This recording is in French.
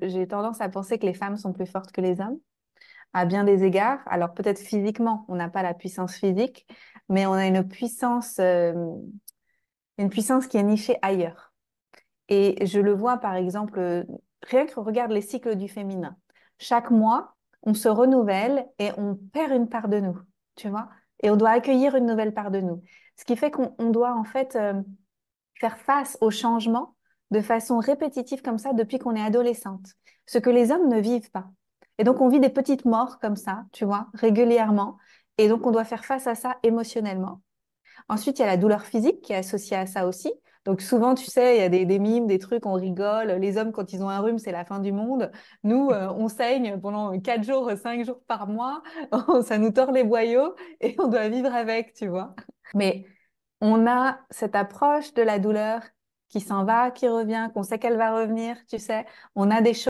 j'ai tendance à penser que les femmes sont plus fortes que les hommes à bien des égards. Alors peut-être physiquement, on n'a pas la puissance physique, mais on a une puissance, euh, une puissance qui est nichée ailleurs. Et je le vois par exemple, euh, rien que regarde les cycles du féminin. Chaque mois, on se renouvelle et on perd une part de nous, tu vois, et on doit accueillir une nouvelle part de nous. Ce qui fait qu'on doit en fait euh, faire face au changement de façon répétitive comme ça depuis qu'on est adolescente, ce que les hommes ne vivent pas. Et donc on vit des petites morts comme ça, tu vois, régulièrement. Et donc on doit faire face à ça émotionnellement. Ensuite, il y a la douleur physique qui est associée à ça aussi. Donc souvent, tu sais, il y a des, mimes, des trucs, on rigole. Les hommes, quand ils ont un rhume, c'est la fin du monde. Nous, euh, on saigne pendant 4 jours, 5 jours par mois. ça nous tord les boyaux et on doit vivre avec, tu vois. Mais on a cette approche de la douleur qui s'en va, qui revient, qu'on sait qu'elle va revenir, tu sais. On a des choses